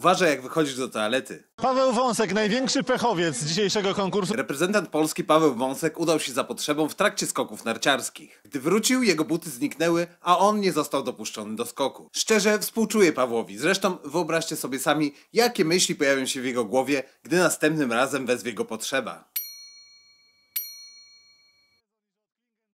Uważaj, jak wychodzisz do toalety. Paweł Wąsek, największy pechowiec dzisiejszego konkursu. Reprezentant Polski Paweł Wąsek udał się za potrzebą w trakcie skoków narciarskich. Gdy wrócił, jego buty zniknęły, a on nie został dopuszczony do skoku. Szczerze współczuję Pawłowi. Zresztą wyobraźcie sobie sami, jakie myśli pojawią się w jego głowie, gdy następnym razem wezwie go potrzeba.